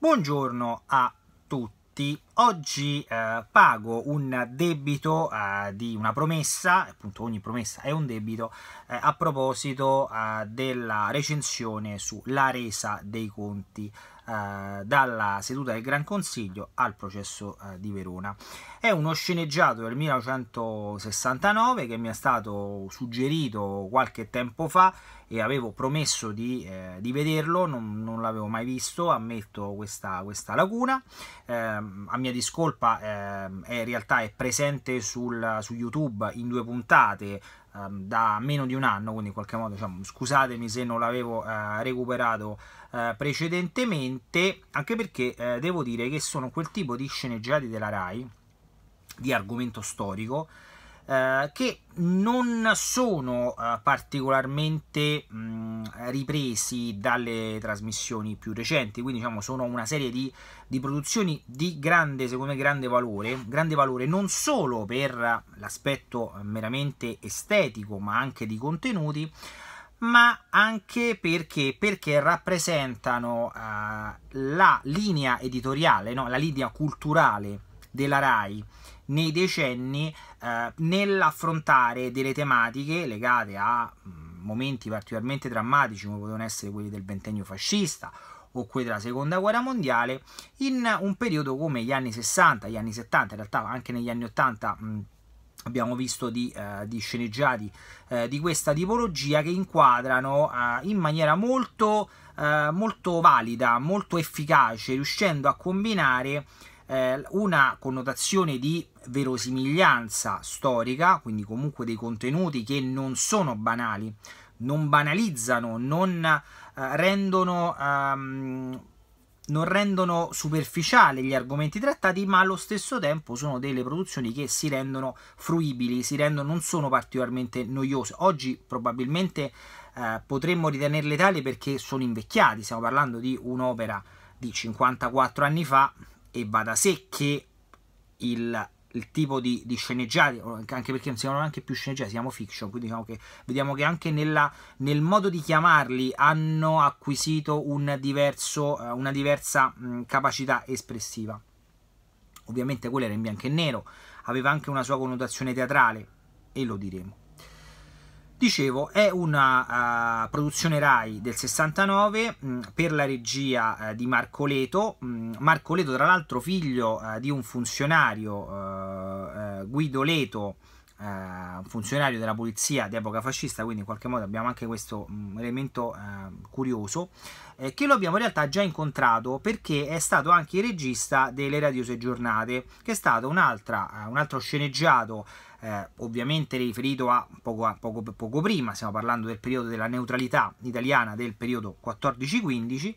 Buongiorno a tutti. Oggi eh, pago un debito eh, di una promessa, appunto ogni promessa è un debito, eh, a proposito eh, della recensione sulla resa dei conti eh, dalla seduta del Gran Consiglio al processo eh, di Verona. È uno sceneggiato del 1969 che mi è stato suggerito qualche tempo fa e avevo promesso di, eh, di vederlo, non, non l'avevo mai visto, ammetto questa, questa lacuna. Eh, a mia discolpa eh, è, in realtà è presente sul, su YouTube in due puntate Ehm, da meno di un anno, quindi in qualche modo diciamo, scusatemi se non l'avevo eh, recuperato eh, precedentemente, anche perché eh, devo dire che sono quel tipo di sceneggiati della RAI di argomento storico eh, che non sono eh, particolarmente mh, mm, ripresi dalle trasmissioni più recenti, quindi diciamo sono una serie di, di produzioni di grande, secondo me, grande valore, grande valore non solo per l'aspetto meramente estetico, ma anche di contenuti, ma anche perché, perché rappresentano uh, la linea editoriale, no? la linea culturale della RAI nei decenni eh, nell'affrontare delle tematiche legate a mm, momenti particolarmente drammatici come potevano essere quelli del ventennio fascista o quelli della seconda guerra mondiale in un periodo come gli anni 60, gli anni 70, in realtà anche negli anni 80 mh, mm, abbiamo visto di, uh, di sceneggiati uh, di questa tipologia che inquadrano uh, in maniera molto, molto valida, molto efficace, riuscendo a combinare eh, una connotazione di verosimiglianza storica, quindi comunque dei contenuti che non sono banali, non banalizzano, non eh, rendono... Ehm, non rendono superficiali gli argomenti trattati, ma allo stesso tempo sono delle produzioni che si rendono fruibili, si rendono, non sono particolarmente noiose. Oggi probabilmente eh, potremmo ritenerle tali perché sono invecchiati, stiamo parlando di un'opera di 54 anni fa, e va da sé che il, il tipo di, di sceneggiati, anche perché non siamo neanche più sceneggiati, siamo fiction, quindi diciamo che vediamo che anche nella, nel modo di chiamarli hanno acquisito un diverso, eh, una diversa mh, capacità espressiva. Ovviamente quello era in bianco e nero, aveva anche una sua connotazione teatrale, e lo diremo. Dicevo, è una uh, produzione Rai del 69 mh, mm, per la regia uh, di Marco Leto. Mh, mm, Marco Leto, tra l'altro, figlio uh, di un funzionario, Guido Leto, un funzionario della polizia d'epoca fascista, quindi in qualche modo abbiamo anche questo mh, mm, elemento curioso, eh, che lo abbiamo in realtà già incontrato perché è stato anche il regista delle radiose giornate, che è stato un, un altro sceneggiato eh, ovviamente riferito a poco, a poco, poco prima, stiamo parlando del periodo della neutralità italiana del periodo 14-15,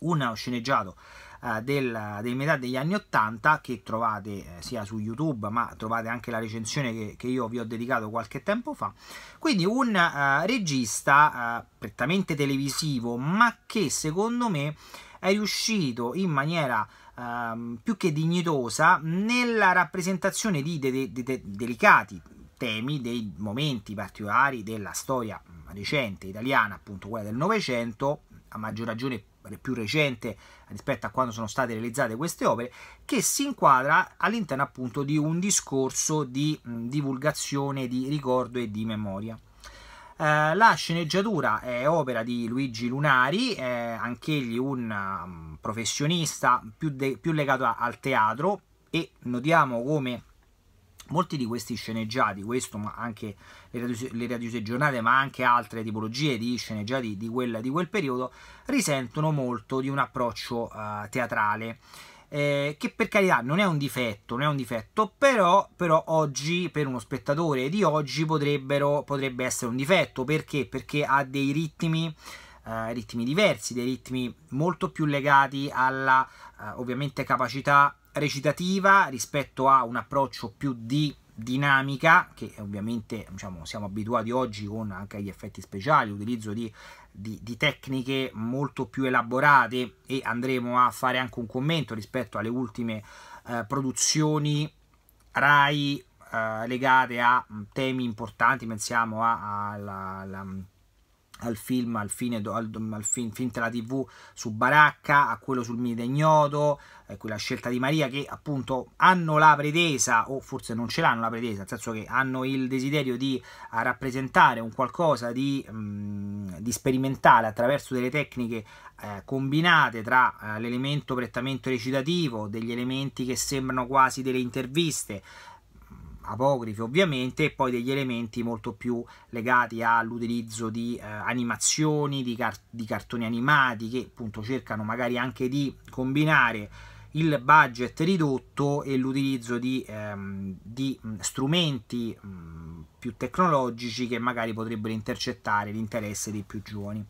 un sceneggiato eh, del, del, metà degli anni 80 che trovate eh, sia su YouTube ma trovate anche la recensione che, che io vi ho dedicato qualche tempo fa. Quindi un uh, regista uh, prettamente televisivo ma che secondo me è riuscito in maniera ehm, più che dignitosa nella rappresentazione di de de de delicati temi, dei momenti particolari della storia recente italiana, appunto quella del Novecento, a maggior ragione più recente rispetto a quando sono state realizzate queste opere, che si inquadra all'interno appunto di un discorso di divulgazione, di ricordo e di memoria. Eh, la sceneggiatura è opera di Luigi Lunari, eh, anch'egli un um, professionista più, de- più legato a- al teatro e notiamo come molti di questi sceneggiati, questo ma anche le radiose, le giornate, ma anche altre tipologie di sceneggiati di quel, di quel periodo, risentono molto di un approccio eh, teatrale eh, che per carità non è un difetto, non è un difetto, però, però oggi per uno spettatore di oggi potrebbe essere un difetto, perché? Perché ha dei ritmi Uh, ritmi diversi, dei ritmi molto più legati alla uh, ovviamente capacità recitativa rispetto a un approccio più di dinamica che ovviamente diciamo, siamo abituati oggi con anche gli effetti speciali, l'utilizzo di, di, di, tecniche molto più elaborate e andremo a fare anche un commento rispetto alle ultime eh, produzioni RAI eh, legate a mm, temi importanti, pensiamo alla al film, al, fine, al, al film, film la tv su Baracca, a quello sul Mite Ignoto, eh, quella scelta di Maria che appunto hanno la pretesa, o forse non ce l'hanno la pretesa, nel senso che hanno il desiderio di eh, rappresentare un qualcosa di, mh, mm, di sperimentale attraverso delle tecniche eh, combinate tra eh, l'elemento prettamente recitativo, degli elementi che sembrano quasi delle interviste, apocrifi ovviamente, e poi degli elementi molto più legati all'utilizzo di eh, animazioni, di, car di cartoni animati, che appunto cercano magari anche di combinare il budget ridotto e l'utilizzo di, ehm, di, mm, strumenti mh, mm, più tecnologici che magari potrebbero intercettare l'interesse dei più giovani.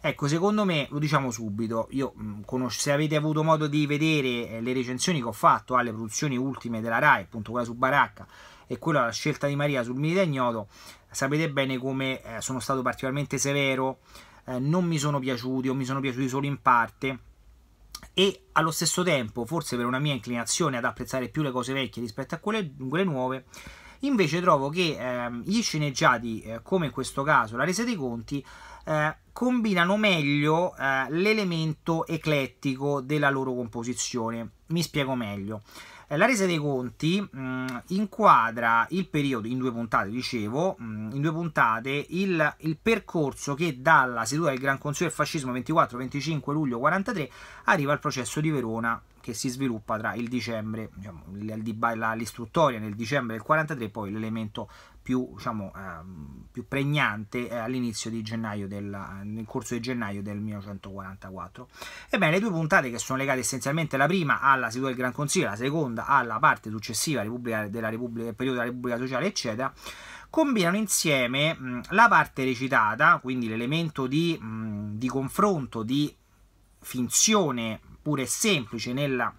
Ecco, secondo me, lo diciamo subito, io, mh, mm, se avete avuto modo di vedere eh, le recensioni che ho fatto alle produzioni ultime della RAI, appunto quella su Baracca, e quella la scelta di Maria sul milite ignoto, sapete bene come eh, sono stato particolarmente severo, eh, non mi sono piaciuti o mi sono piaciuti solo in parte e allo stesso tempo, forse per una mia inclinazione ad apprezzare più le cose vecchie rispetto a quelle, quelle nuove, invece trovo che eh, gli sceneggiati, eh, come in questo caso la resa dei conti, eh, combinano meglio eh, l'elemento eclettico della loro composizione. Mi spiego meglio. La resa dei conti mh, mm, inquadra il periodo, in due puntate dicevo, mh, mm, in due puntate il, il, percorso che dalla seduta del Gran Consiglio del Fascismo 24-25 luglio 43 arriva al processo di Verona che si sviluppa tra il dicembre, diciamo, l'istruttoria nel dicembre del 43 poi l'elemento più, diciamo, ehm, più pregnante eh, all'inizio di gennaio, della, nel corso di gennaio del 1944. Ebbene, le due puntate che sono legate essenzialmente la prima alla seduta del Gran Consiglio, la seconda alla parte successiva Repubblica, della Repubblica, del periodo della Repubblica Sociale, eccetera, combinano insieme mh, la parte recitata, quindi l'elemento di, mh, di confronto, di finzione pure semplice nella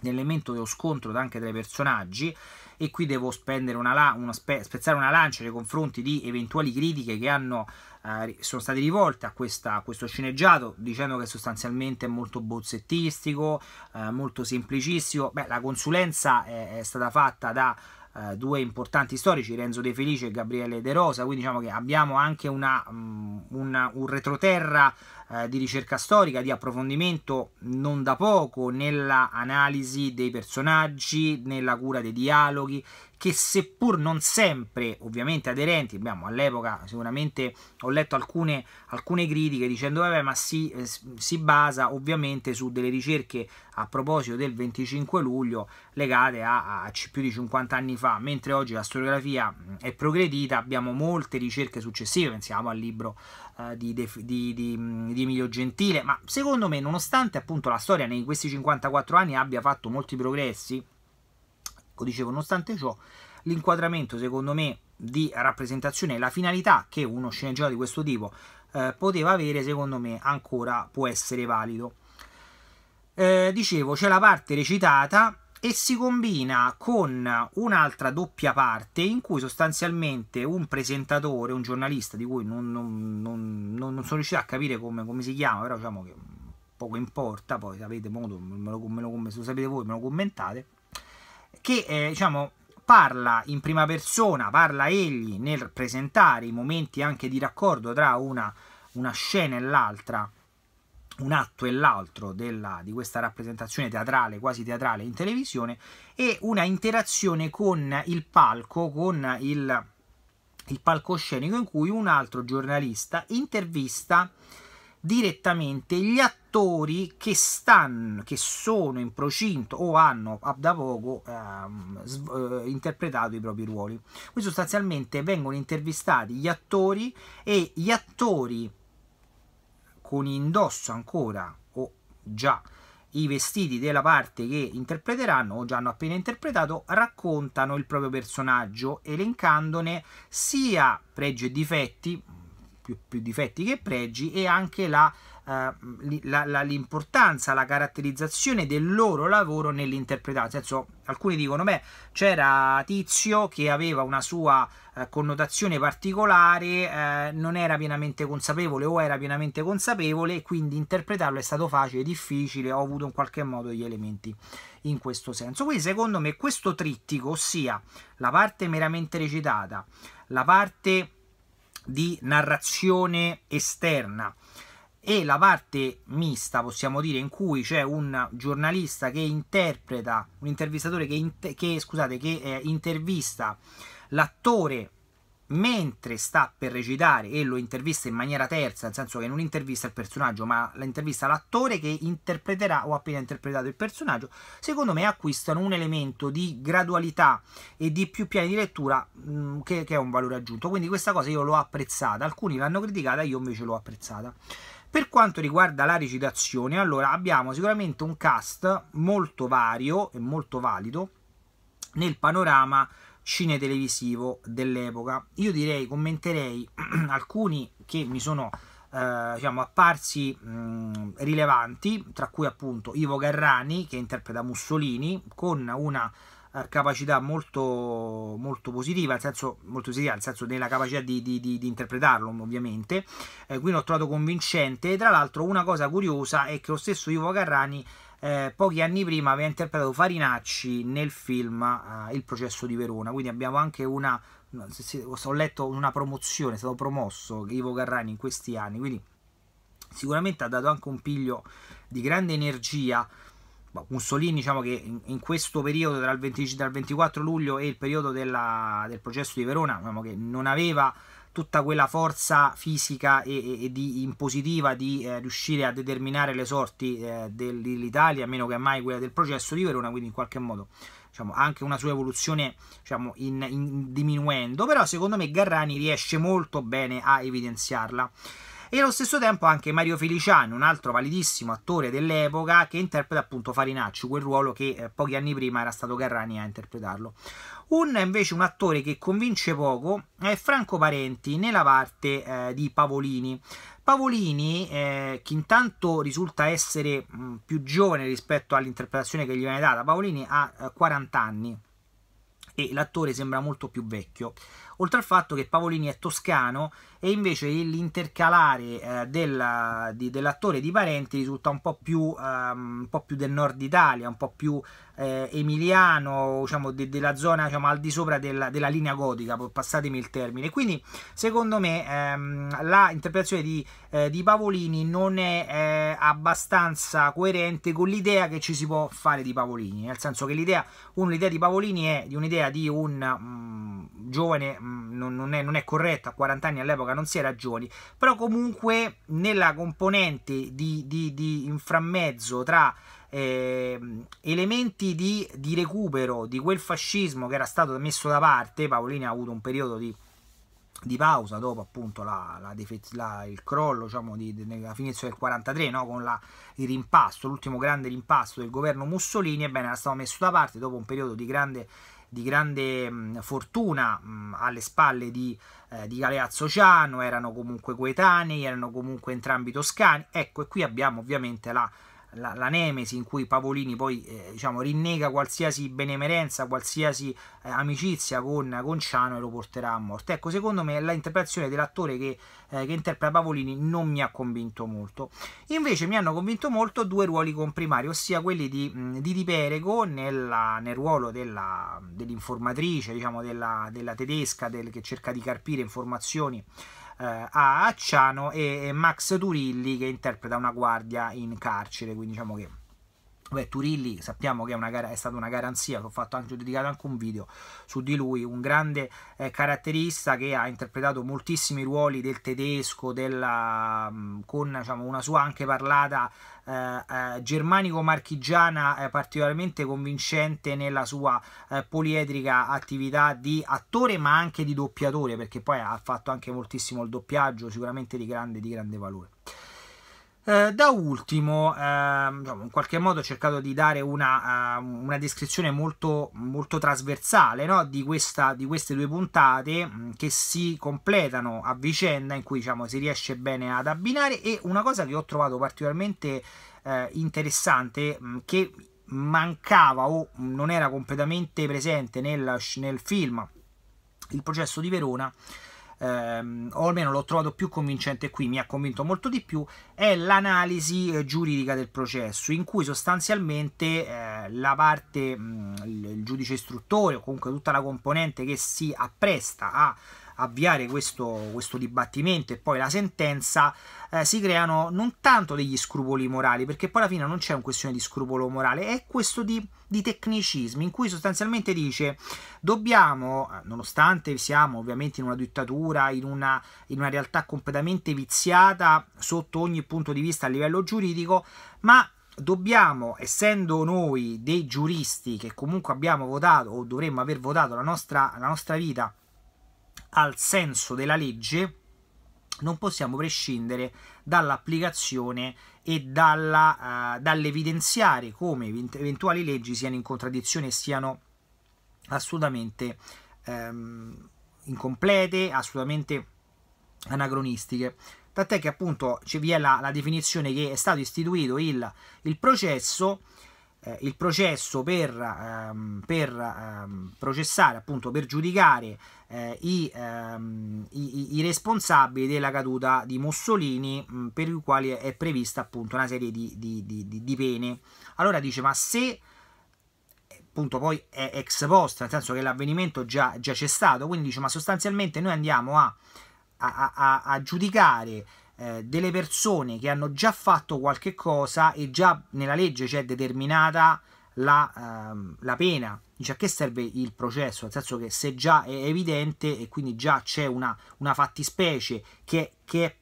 nell'elemento dello scontro anche tra i personaggi e qui devo spendere una, una spe, spezzare una lancia nei confronti di eventuali critiche che hanno, eh, sono state rivolte a, questa, a, questo sceneggiato dicendo che sostanzialmente è molto bozzettistico, eh, molto semplicistico. Beh, la consulenza è, è stata fatta da eh, due importanti storici, Renzo De Felice e Gabriele De Rosa, quindi diciamo che abbiamo anche una, um, un retroterra eh, di ricerca storica, di approfondimento non da poco nella analisi dei personaggi, nella cura dei dialoghi che seppur non sempre ovviamente aderenti, abbiamo all'epoca sicuramente ho letto alcune, alcune critiche dicendo vabbè ma si, eh, si, basa ovviamente su delle ricerche a proposito del 25 luglio legate a, a più di 50 anni fa, mentre oggi la storiografia mm, è progredita, abbiamo molte ricerche successive, pensiamo al libro eh, di, di, di, mm, di Emilio Gentile, ma secondo me nonostante appunto la storia in questi 54 anni abbia fatto molti progressi, Ecco, dicevo, nonostante ciò, l'inquadramento, secondo me, di rappresentazione, e la finalità che uno sceneggiato di questo tipo eh, poteva avere, secondo me, ancora può essere valido. Eh, dicevo, c'è la parte recitata e si combina con un'altra doppia parte in cui sostanzialmente un presentatore, un giornalista di cui non, non, non, non sono riuscito a capire come, come, si chiama, però diciamo che poco importa, poi avete modo, me lo, me lo, se lo sapete voi me lo commentate, che eh, diciamo, parla in prima persona, parla egli nel presentare i momenti anche di raccordo tra una, una scena e l'altra, un atto e l'altro della, di questa rappresentazione teatrale, quasi teatrale in televisione, e una interazione con il palco, con il, il palcoscenico in cui un altro giornalista intervista direttamente gli attori attori che stanno, che sono in procinto o hanno da poco ehm, s- eh, interpretato i propri ruoli. Qui sostanzialmente vengono intervistati gli attori e gli attori con indosso ancora o già i vestiti della parte che interpreteranno o già hanno appena interpretato raccontano il proprio personaggio elencandone sia pregi e difetti, più, più difetti che pregi e anche la eh, l'importanza, la caratterizzazione del loro lavoro nell'interpretazione. Senso, alcuni dicono: beh, c'era Tizio che aveva una sua eh, connotazione particolare, eh, non era pienamente consapevole o era pienamente consapevole, quindi interpretarlo è stato facile, difficile, ho avuto in qualche modo gli elementi in questo senso. Quindi, secondo me, questo trittico, ossia la parte meramente recitata, la parte di narrazione esterna e la parte mista, possiamo dire, in cui c'è un giornalista che interpreta, un intervistatore che, che, scusate, che eh, intervista l'attore mentre sta per recitare e lo intervista in maniera terza, nel senso che non intervista il personaggio, ma intervista l'attore che interpreterà o appena interpretato il personaggio, secondo me acquistano un elemento di gradualità e di più piani di lettura mh, mm, che, che è un valore aggiunto. Quindi questa cosa io l'ho apprezzata, alcuni l'hanno criticata, io invece l'ho apprezzata. Per quanto riguarda la recitazione, allora abbiamo sicuramente un cast molto vario e molto valido nel panorama cinetelevisivo dell'epoca. Io direi, commenterei alcuni che mi sono eh, diciamo, apparsi mh, mm, rilevanti, tra cui appunto Ivo Garrani che interpreta Mussolini con una capacità molto, molto positiva, nel senso, molto positiva, nel senso della capacità di, di, di, di interpretarlo ovviamente, eh, quindi l'ho trovato convincente, tra l'altro una cosa curiosa è che lo stesso Ivo Carrani eh, pochi anni prima aveva interpretato Farinacci nel film eh, Il processo di Verona, quindi abbiamo anche una, ho letto una promozione, è stato promosso Ivo Carrani in questi anni, quindi sicuramente ha dato anche un piglio di grande energia Boh, Mussolini diciamo che in, in questo periodo tra il 20, dal 24 luglio e il periodo della, del processo di Verona diciamo che non aveva tutta quella forza fisica e, e, e di, impositiva di eh, riuscire a determinare le sorti eh, dell'Italia, meno che mai quella del processo di Verona, quindi in qualche modo diciamo, anche una sua evoluzione diciamo, in, in diminuendo, però secondo me Garrani riesce molto bene a evidenziarla e allo stesso tempo anche Mario Feliciano, un altro validissimo attore dell'epoca che interpreta appunto Farinacci, quel ruolo che eh, pochi anni prima era stato Garrani a interpretarlo. Un invece un attore che convince poco è Franco Parenti nella parte eh, di Pavolini. Pavolini, eh, che intanto risulta essere mh, mm, più giovane rispetto all'interpretazione che gli viene data, Pavolini ha 40 eh, anni e l'attore sembra molto più vecchio oltre al fatto che Pavolini è toscano e invece l'intercalare eh, della, di, dell'attore di Parenti risulta un po' più, um, un po più del nord Italia, un po' più eh, emiliano, diciamo, de, della zona diciamo, al di sopra della, della, linea gotica, passatemi il termine. Quindi, secondo me, ehm, la interpretazione di, eh, di, Pavolini non è eh, abbastanza coerente con l'idea che ci si può fare di Pavolini, nel senso che l'idea, di Pavolini è di un'idea di un mh, mm, giovane, mh, mm, non, non, è, non è corretta, a 40 anni all'epoca non si era giovani, però comunque nella componente di, di, di inframmezzo tra eh, elementi di, di recupero di quel fascismo che era stato messo da parte. Paolini ha avuto un periodo di di pausa dopo appunto la, la defez- la, il crollo diciamo di, di, la finizio del 43 no? con la, il rimpasto l'ultimo grande rimpasto del governo Mussolini ebbene era stato messo da parte dopo un periodo di grande, di grande mh, mm, fortuna mh, mm, alle spalle di, eh, di Galeazzo Ciano erano comunque coetanei erano comunque entrambi toscani ecco e qui abbiamo ovviamente la la, la, Nemesi in cui Pavolini poi eh, diciamo, rinnega qualsiasi benemerenza, qualsiasi eh, amicizia con, con, Ciano e lo porterà a morte. Ecco, secondo me la interpretazione dell'attore che, eh, che, interpreta Pavolini non mi ha convinto molto. Invece mi hanno convinto molto due ruoli comprimari, ossia quelli di, mm, di, Perego nella, nel ruolo dell'informatrice, diciamo, della, della tedesca del, che cerca di carpire informazioni eh, a Acciano e, e Max Turilli che interpreta una guardia in carcere, quindi diciamo che Beh, Turilli sappiamo che è, gara, è, stata una garanzia, ho fatto anche, ho dedicato anche un video su di lui, un grande eh, caratterista che ha interpretato moltissimi ruoli del tedesco, della, mm, con diciamo, una sua anche parlata eh, eh, germanico-marchigiana eh, particolarmente convincente nella sua eh, poliedrica attività di attore ma anche di doppiatore perché poi ha fatto anche moltissimo il doppiaggio, sicuramente di grande, di grande valore. Eh, da ultimo, eh, in qualche modo ho cercato di dare una, uh, una descrizione molto, molto trasversale no? di, questa, di, queste due puntate mm, che si completano a vicenda, in cui diciamo, si riesce bene ad abbinare. E una cosa che ho trovato particolarmente eh, interessante, mm, che mancava o non era completamente presente nel, nel film, il processo di Verona ehm, o almeno l'ho trovato più convincente qui, mi ha convinto molto di più, è l'analisi eh, giuridica del processo, in cui sostanzialmente eh, la parte, mh, mm, il giudice istruttore o comunque tutta la componente che si appresta a avviare questo, questo dibattimento e poi la sentenza, eh, si creano non tanto degli scrupoli morali, perché poi alla fine non c'è una questione di scrupolo morale, è questo di, di tecnicismi in cui sostanzialmente dice dobbiamo, nonostante siamo ovviamente in una dittatura, in una, in una realtà completamente viziata sotto ogni punto di vista a livello giuridico, ma dobbiamo, essendo noi dei giuristi che comunque abbiamo votato o dovremmo aver votato la nostra, la nostra vita al senso della legge, non possiamo prescindere dall'applicazione e dalla, uh, dall'evidenziare come eventuali leggi siano in contraddizione e siano assolutamente um, incomplete, assolutamente anacronistiche. Tant'è che appunto ci vi è la, la definizione che è stato istituito il, il processo eh, il processo per, ehm, per ehm, processare, appunto per giudicare eh, i, ehm, i, i, responsabili della caduta di Mussolini mh, mm, per i quali è prevista appunto una serie di, di, di, di pene. Allora dice ma se appunto poi è ex post, nel senso che l'avvenimento già, già c'è stato, quindi dice ma sostanzialmente noi andiamo a, a, a, a giudicare eh, delle persone che hanno già fatto qualche cosa e già nella legge c'è determinata la, ehm, la pena. Dice a che serve il processo? Nel senso che se già è evidente e quindi già c'è una, una fattispecie che, che è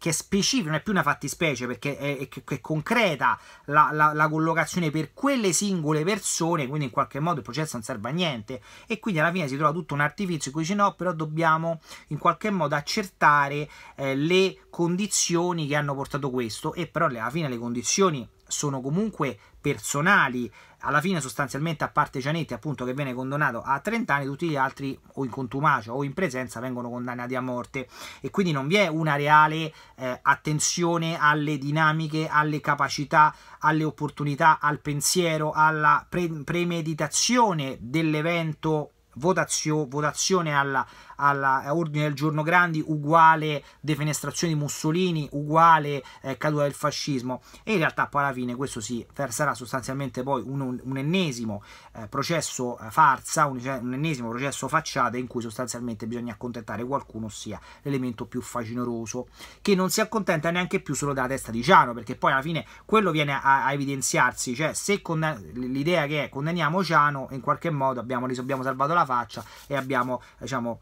che è specifica, non è più una fattispecie perché è, è, che, concreta la, la, la, collocazione per quelle singole persone, quindi in qualche modo il processo non serve a niente e quindi alla fine si trova tutto un artificio in cui dice no, però dobbiamo in qualche modo accertare eh, le condizioni che hanno portato questo e però alla fine le condizioni sono comunque personali alla fine sostanzialmente a parte Gianetti appunto che viene condannato a 30 anni tutti gli altri o in contumacia o in presenza vengono condannati a morte e quindi non vi è una reale eh, attenzione alle dinamiche, alle capacità, alle opportunità, al pensiero, alla pre premeditazione dell'evento votazio votazione alla alla, ordine del giorno Grandi uguale defenestrazione di Mussolini, uguale eh, caduta del fascismo. E in realtà poi alla fine questo si sarà sostanzialmente poi un, un, ennesimo eh, processo eh, farsa, un, cioè, un, ennesimo processo facciata in cui sostanzialmente bisogna accontentare qualcuno, ossia l'elemento più facinoroso, che non si accontenta neanche più solo della testa di Ciano, perché poi alla fine quello viene a, a evidenziarsi, cioè se l'idea che è condanniamo Ciano, in qualche modo abbiamo, abbiamo salvato la faccia e abbiamo, eh, diciamo,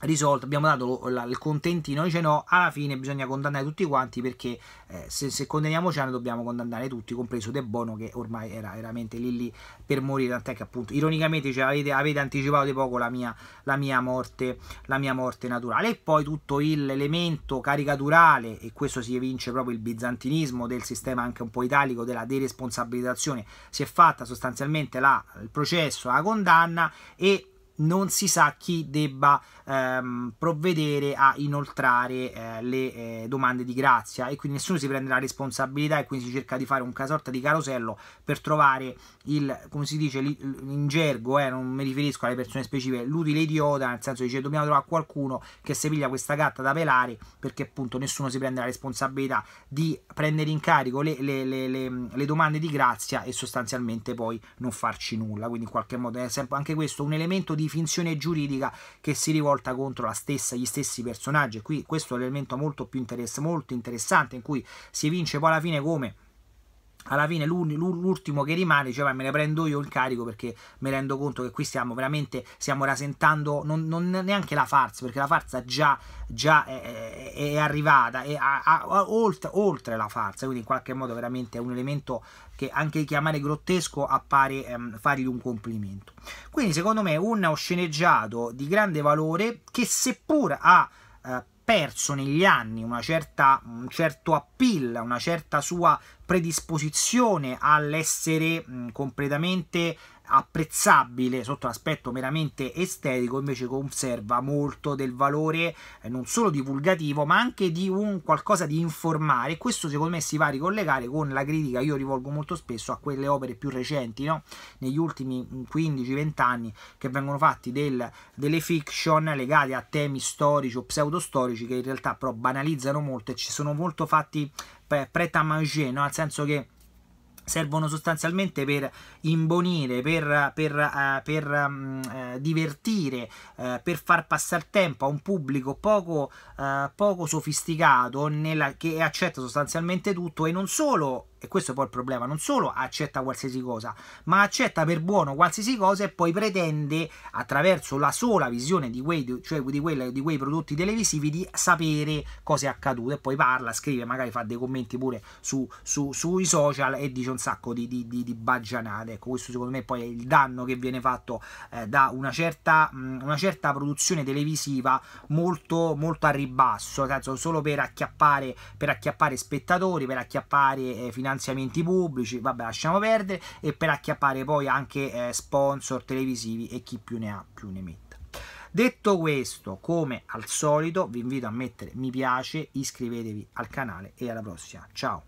risolto, abbiamo dato il contentino, dice no, alla fine bisogna condannare tutti quanti perché eh, se, se, condanniamo Ciano dobbiamo condannare tutti, compreso De Bono che ormai era veramente lì lì per morire, tant'è che appunto ironicamente cioè, avete, avete, anticipato di poco la mia, la, mia morte, la mia, morte, naturale e poi tutto l'elemento caricaturale e questo si evince proprio il bizantinismo del sistema anche un po' italico della deresponsabilizzazione, si è fatta sostanzialmente la, il processo, la condanna e non si sa chi debba ehm, provvedere a inoltrare eh, le eh, domande di grazia e quindi nessuno si prende la responsabilità e quindi si cerca di fare un sorta di carosello per trovare il, come si dice in gergo, eh, non mi riferisco alle persone specifiche, l'utile idiota, nel senso dice dobbiamo trovare qualcuno che se piglia questa gatta da pelare perché appunto nessuno si prende la responsabilità di prendere in carico le, le, le, le domande di grazia e sostanzialmente poi non farci nulla, quindi in qualche modo è sempre anche questo un elemento di finzione giuridica che si rivolta contro la stessa, gli stessi personaggi. Qui questo è l'elemento molto più interess molto interessante in cui si evince poi alla fine come alla fine l'ultimo che rimane diceva me ne prendo io il carico perché mi rendo conto che qui stiamo veramente stiamo rasentando non, non neanche la farsa perché la farsa già, già è, è, arrivata è, a, a, oltre, oltre, la farsa quindi in qualche modo veramente è un elemento che anche chiamare grottesco appare ehm, fargli un complimento quindi secondo me un sceneggiato di grande valore che seppur ha eh, perso negli anni una certa, un certo appeal, una certa sua predisposizione all'essere completamente apprezzabile sotto l'aspetto meramente estetico, invece conserva molto del valore eh, non solo divulgativo, ma anche di un qualcosa di informare. Questo secondo me si va a ricollegare con la critica io rivolgo molto spesso a quelle opere più recenti, no? negli ultimi 15-20 mm, anni che vengono fatti del, delle fiction legate a temi storici o pseudostorici che in realtà però banalizzano molto e ci sono molto fatti eh, pret-à-manger, no? nel senso che servono sostanzialmente per imbonire, per, per, uh, per um, uh, divertire, uh, per far passare tempo a un pubblico poco, poco sofisticato nella, che accetta sostanzialmente tutto e non solo e questo è poi il problema, non solo accetta qualsiasi cosa, ma accetta per buono qualsiasi cosa e poi pretende attraverso la sola visione di quei, cioè di quella, di quei prodotti televisivi di sapere cosa è accaduto e poi parla, scrive, magari fa dei commenti pure su, su, sui social e dice un sacco di, di, di, baggianate. Ecco, questo secondo me poi è il danno che viene fatto eh, da una certa, mh, mm, una certa, produzione televisiva molto, molto a ribasso, senso, solo per acchiappare, per acchiappare spettatori, per acchiappare eh, finanziari finanziamenti pubblici, vabbè lasciamo perdere, e per acchiappare poi anche eh, sponsor televisivi e chi più ne ha più ne mette. Detto questo, come al solito, vi invito a mettere mi piace, iscrivetevi al canale e alla prossima. Ciao!